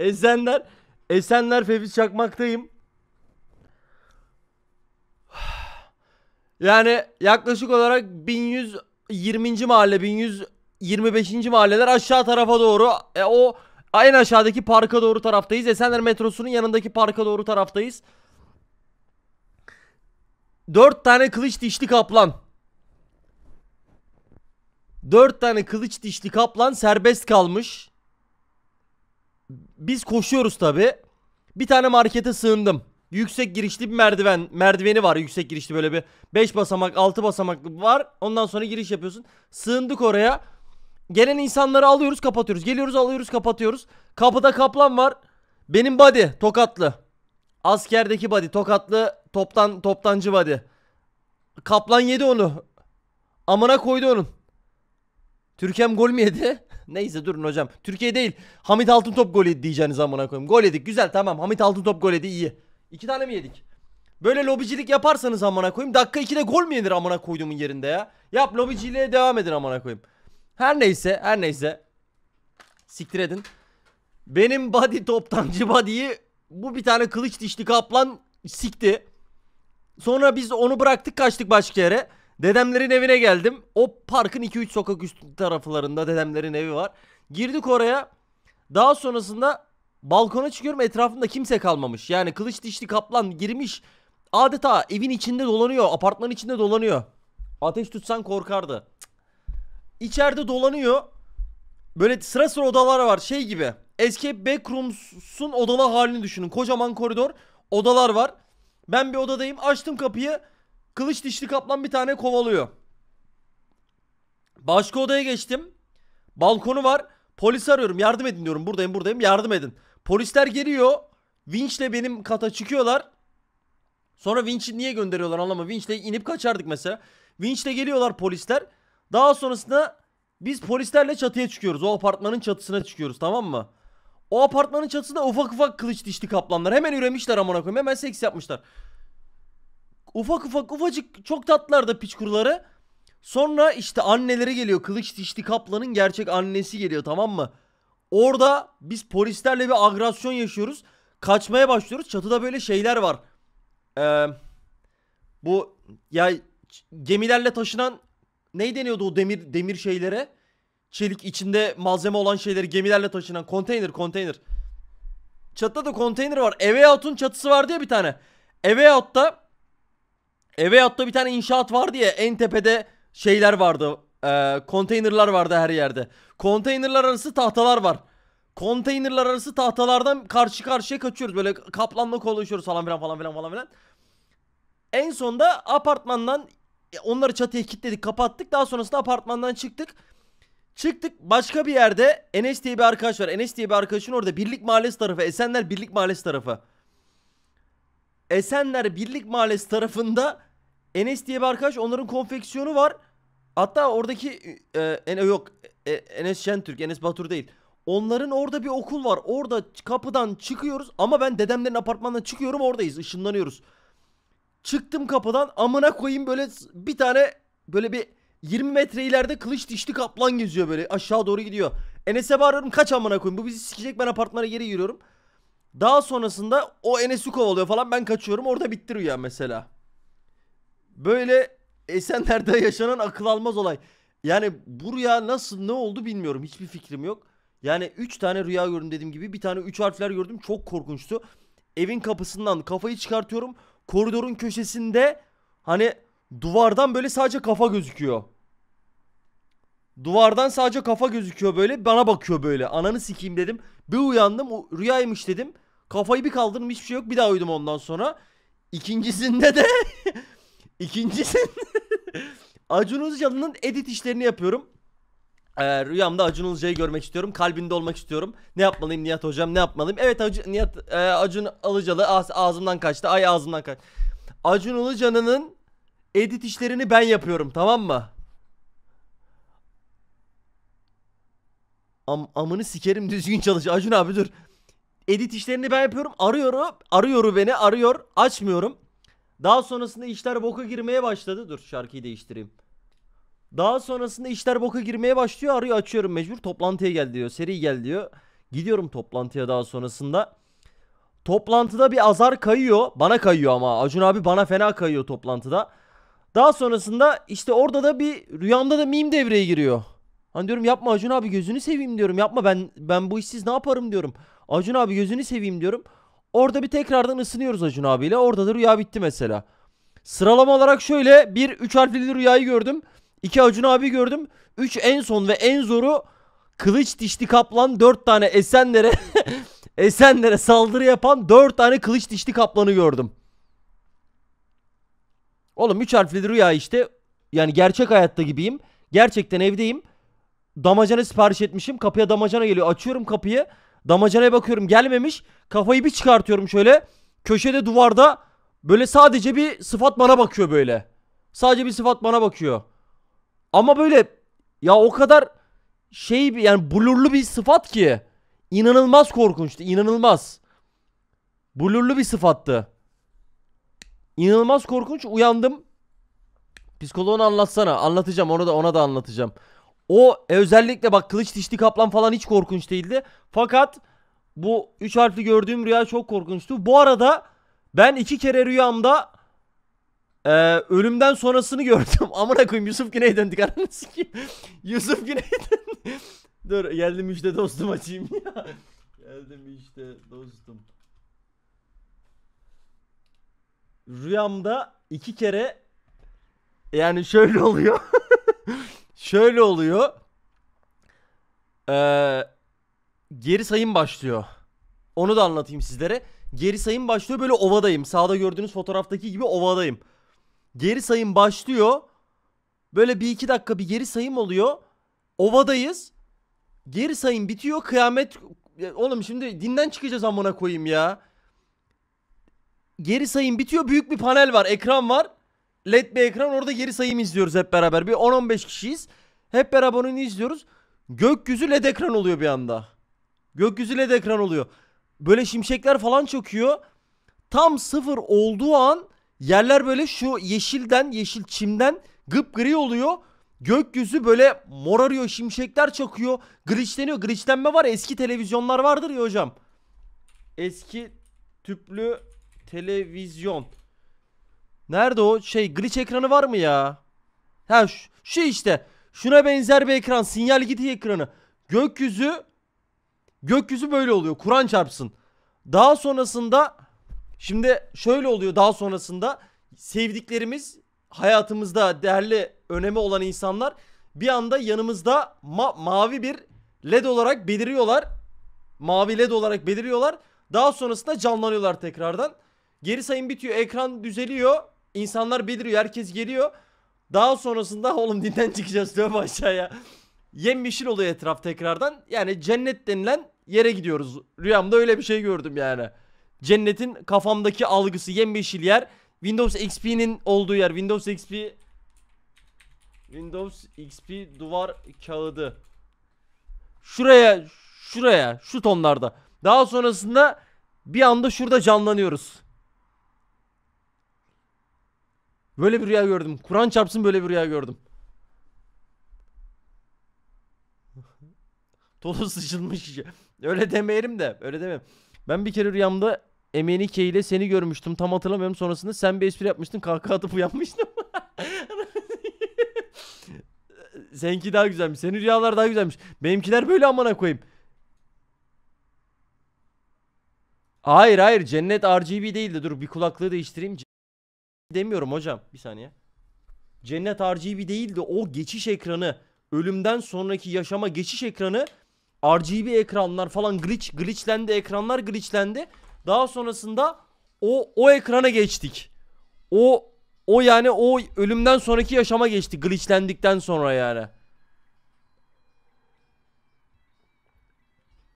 Esenler. Esenler Fevzi Çakmak'tayım. Yani yaklaşık olarak 1120. mahalle 1125. mahalleler aşağı tarafa doğru. E, o en aşağıdaki parka doğru taraftayız. Esenler metrosunun yanındaki parka doğru taraftayız. 4 tane kılıç dişli kaplan. 4 tane kılıç dişli kaplan serbest kalmış biz koşuyoruz tabi. Bir tane markete sığındım. Yüksek girişli bir merdiven, merdiveni var yüksek girişli böyle bir 5 basamak 6 basamak var. Ondan sonra giriş yapıyorsun. Sığındık oraya. Gelen insanları alıyoruz kapatıyoruz. Geliyoruz alıyoruz kapatıyoruz. Kapıda kaplan var. Benim body tokatlı. Askerdeki body tokatlı toptan toptancı body. Kaplan yedi onu. Amına koydu onun. Türkem gol mü yedi? Neyse durun hocam. Türkiye değil. Hamit Altın Top gol yedi diyeceğiniz amına koyayım. Gol yedik güzel tamam. Hamit Altın Top gol yedi iyi. İki tane mi yedik? Böyle lobicilik yaparsanız amına koyayım. Dakika 2'de gol mü yenir amına koyduğumun yerinde ya? Yap lobiciliğe devam edin amına koyayım. Her neyse her neyse. Siktir edin. Benim body toptancı body'yi bu bir tane kılıç dişli kaplan sikti. Sonra biz onu bıraktık kaçtık başka yere. Dedemlerin evine geldim. O parkın 2-3 sokak üstü taraflarında dedemlerin evi var. Girdik oraya. Daha sonrasında balkona çıkıyorum Etrafında kimse kalmamış. Yani kılıç dişli kaplan girmiş. Adeta evin içinde dolanıyor. Apartmanın içinde dolanıyor. Ateş tutsan korkardı. Cık. İçeride dolanıyor. Böyle sıra sıra odalar var şey gibi. Escape Backrooms'un odalar halini düşünün. Kocaman koridor odalar var. Ben bir odadayım açtım kapıyı. Kılıç dişli kaplan bir tane kovalıyor. Başka odaya geçtim. Balkonu var. Polis arıyorum. Yardım edin diyorum. Buradayım buradayım. Yardım edin. Polisler geliyor. Winch'le benim kata çıkıyorlar. Sonra Winch'i niye gönderiyorlar anlamadım. Winch'le inip kaçardık mesela. Winch'le geliyorlar polisler. Daha sonrasında biz polislerle çatıya çıkıyoruz. O apartmanın çatısına çıkıyoruz tamam mı? O apartmanın çatısında ufak ufak kılıç dişli kaplanlar. Hemen üremişler amına koyayım. Hemen seks yapmışlar ufak ufak ufacık çok tatlılar da piç kuruları. Sonra işte anneleri geliyor. Kılıç dişli kaplanın gerçek annesi geliyor tamam mı? Orada biz polislerle bir agresyon yaşıyoruz. Kaçmaya başlıyoruz. Çatıda böyle şeyler var. Ee, bu ya gemilerle taşınan ne deniyordu o demir demir şeylere? Çelik içinde malzeme olan şeyleri gemilerle taşınan konteyner konteyner. Çatıda da konteyner var. Eve Out'un çatısı vardı ya bir tane. Eve Out'ta Eve Eveyat'ta bir tane inşaat vardı ya en tepede şeyler vardı. E, konteynerlar vardı her yerde. Konteynerlar arası tahtalar var. Konteynerlar arası tahtalardan karşı karşıya kaçıyoruz. Böyle kaplanla kolaşıyoruz falan filan falan filan falan filan. En sonda apartmandan e, onları çatıya kilitledik kapattık. Daha sonrasında apartmandan çıktık. Çıktık başka bir yerde Enes diye bir arkadaş var. Enes diye bir arkadaşın orada Birlik Mahallesi tarafı. Esenler Birlik Mahallesi tarafı. Esenler Birlik Mahallesi tarafında Enes diye bir arkadaş onların konfeksiyonu var. Hatta oradaki e, en, e, yok e, Enes Şentürk, Enes Batur değil. Onların orada bir okul var. Orada kapıdan çıkıyoruz ama ben dedemlerin apartmanından çıkıyorum oradayız ışınlanıyoruz. Çıktım kapıdan amına koyayım böyle bir tane böyle bir 20 metre ileride kılıç dişli kaplan geziyor böyle aşağı doğru gidiyor. Enes'e bağırıyorum kaç amına koyayım bu bizi sikecek ben apartmana geri yürüyorum. Daha sonrasında o Enes'i kovalıyor falan ben kaçıyorum orada bitti rüya mesela. Böyle Esenler'de yaşanan akıl almaz olay. Yani bu rüya nasıl ne oldu bilmiyorum. Hiçbir fikrim yok. Yani 3 tane rüya gördüm dediğim gibi. Bir tane 3 harfler gördüm. Çok korkunçtu. Evin kapısından kafayı çıkartıyorum. Koridorun köşesinde hani duvardan böyle sadece kafa gözüküyor. Duvardan sadece kafa gözüküyor böyle. Bana bakıyor böyle. Ananı sikeyim dedim. Bir uyandım. O rüyaymış dedim. Kafayı bir kaldırdım. Hiçbir şey yok. Bir daha uyudum ondan sonra. İkincisinde de İkincisi Acun Ilıcalı'nın edit işlerini yapıyorum. Ee, rüyamda Acun Ilıca'yı görmek istiyorum. Kalbinde olmak istiyorum. Ne yapmalıyım Nihat hocam ne yapmalıyım? Evet Acun, Nihat, e, Acun Ilıcalı ağzımdan kaçtı. Ay ağzımdan kaçtı. Acun Ilıcalı'nın edit işlerini ben yapıyorum tamam mı? Am amını sikerim düzgün çalış. Acun abi dur. Edit işlerini ben yapıyorum. Arıyorum. Arıyorum beni. Arıyor. Açmıyorum. Daha sonrasında işler boka girmeye başladı. Dur şarkıyı değiştireyim. Daha sonrasında işler boka girmeye başlıyor. Arıyor açıyorum mecbur. Toplantıya gel diyor. Seri gel diyor. Gidiyorum toplantıya daha sonrasında. Toplantıda bir azar kayıyor. Bana kayıyor ama. Acun abi bana fena kayıyor toplantıda. Daha sonrasında işte orada da bir rüyamda da meme devreye giriyor. Hani diyorum yapma Acun abi gözünü seveyim diyorum. Yapma ben ben bu işsiz ne yaparım diyorum. Acun abi gözünü seveyim diyorum. Orada bir tekrardan ısınıyoruz Acun abiyle. Orada da rüya bitti mesela. Sıralama olarak şöyle bir 3 harfli rüyayı gördüm. 2 Acun abi gördüm. 3 en son ve en zoru kılıç dişli kaplan 4 tane Esenler'e Esenler'e saldırı yapan 4 tane kılıç dişli kaplanı gördüm. Oğlum 3 harfli rüya işte. Yani gerçek hayatta gibiyim. Gerçekten evdeyim. Damacana sipariş etmişim. Kapıya damacana geliyor. Açıyorum kapıyı. Damacanaya bakıyorum gelmemiş. Kafayı bir çıkartıyorum şöyle. Köşede duvarda böyle sadece bir sıfat bana bakıyor böyle. Sadece bir sıfat bana bakıyor. Ama böyle ya o kadar şey yani blurlu bir sıfat ki inanılmaz korkunçtu. inanılmaz. Blurlu bir sıfattı. İnanılmaz korkunç. Uyandım. Psikoloğunu anlatsana. Anlatacağım. Onu da ona da anlatacağım. O e, özellikle bak kılıç dişli kaplan falan hiç korkunç değildi. Fakat bu 3 harfli gördüğüm rüya çok korkunçtu. Bu arada ben iki kere rüyamda e, ölümden sonrasını gördüm. Amına koyayım Yusuf Güney döndük aranı sikeyim. Yusuf Güney Dur geldim işte dostum açayım ya. geldim işte dostum. Rüyamda iki kere yani şöyle oluyor. Şöyle oluyor. Ee, geri sayım başlıyor. Onu da anlatayım sizlere. Geri sayım başlıyor böyle ovadayım. Sağda gördüğünüz fotoğraftaki gibi ovadayım. Geri sayım başlıyor. Böyle bir iki dakika bir geri sayım oluyor. Ovadayız. Geri sayım bitiyor. Kıyamet... Oğlum şimdi dinden çıkacağız amına koyayım ya. Geri sayım bitiyor. Büyük bir panel var. Ekran var led bir ekran orada geri sayım izliyoruz hep beraber. Bir 10-15 kişiyiz. Hep beraber onu izliyoruz. Gökyüzü led ekran oluyor bir anda. Gökyüzü led ekran oluyor. Böyle şimşekler falan çöküyor Tam sıfır olduğu an yerler böyle şu yeşilden, yeşil çimden gıp gri oluyor. Gökyüzü böyle morarıyor, şimşekler çakıyor, glitchleniyor. Glitchlenme var eski televizyonlar vardır ya hocam. Eski tüplü televizyon. Nerede o şey glitch ekranı var mı ya? Ha şu, şu işte. Şuna benzer bir ekran. Sinyal gidi ekranı. Gökyüzü gökyüzü böyle oluyor. Kur'an çarpsın. Daha sonrasında şimdi şöyle oluyor daha sonrasında sevdiklerimiz hayatımızda değerli önemi olan insanlar bir anda yanımızda ma mavi bir led olarak beliriyorlar. Mavi led olarak beliriyorlar. Daha sonrasında canlanıyorlar tekrardan. Geri sayım bitiyor. Ekran düzeliyor. İnsanlar beliriyor. Herkes geliyor. Daha sonrasında oğlum dinden çıkacağız dövme aşağıya. Yemyeşil oluyor etraf tekrardan. Yani cennet denilen yere gidiyoruz. Rüyamda öyle bir şey gördüm yani. Cennetin kafamdaki algısı yemyeşil yer. Windows XP'nin olduğu yer. Windows XP Windows XP duvar kağıdı. Şuraya, şuraya, şu tonlarda. Daha sonrasında bir anda şurada canlanıyoruz. Böyle bir rüya gördüm. Kur'an çarpsın böyle bir rüya gördüm. Dolu sıçılmış işe. Öyle demeyelim de. Öyle demem. Ben bir kere rüyamda Emeni K ile seni görmüştüm. Tam hatırlamıyorum. Sonrasında sen bir espri yapmıştın. Kahkaha atıp uyanmıştım. Seninki daha güzelmiş. Senin rüyalar daha güzelmiş. Benimkiler böyle amana koyayım. Hayır hayır cennet RGB değildi. Dur bir kulaklığı değiştireyim demiyorum hocam. Bir saniye. Cennet RGB değil de o geçiş ekranı. Ölümden sonraki yaşama geçiş ekranı. RGB ekranlar falan glitch glitchlendi ekranlar glitchlendi. Daha sonrasında o o ekrana geçtik. O o yani o ölümden sonraki yaşama geçti glitchlendikten sonra yani.